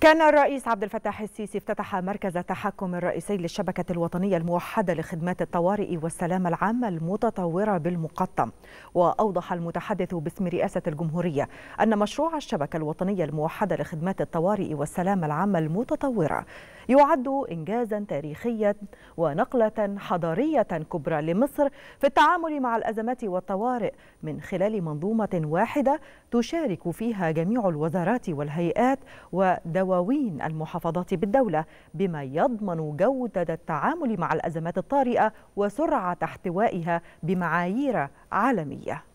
كان الرئيس عبد الفتاح السيسي افتتح مركز التحكم الرئيسي للشبكة الوطنية الموحدة لخدمات الطوارئ والسلامة العامة المتطورة بالمقطم وأوضح المتحدث باسم رئاسة الجمهورية أن مشروع الشبكة الوطنية الموحدة لخدمات الطوارئ والسلامة العامة المتطورة يعد إنجازا تاريخيا ونقلة حضارية كبرى لمصر في التعامل مع الأزمات والطوارئ من خلال منظومة واحدة تشارك فيها جميع الوزارات والهيئات ودواوين المحافظات بالدولة بما يضمن جودة التعامل مع الأزمات الطارئة وسرعة احتوائها بمعايير عالمية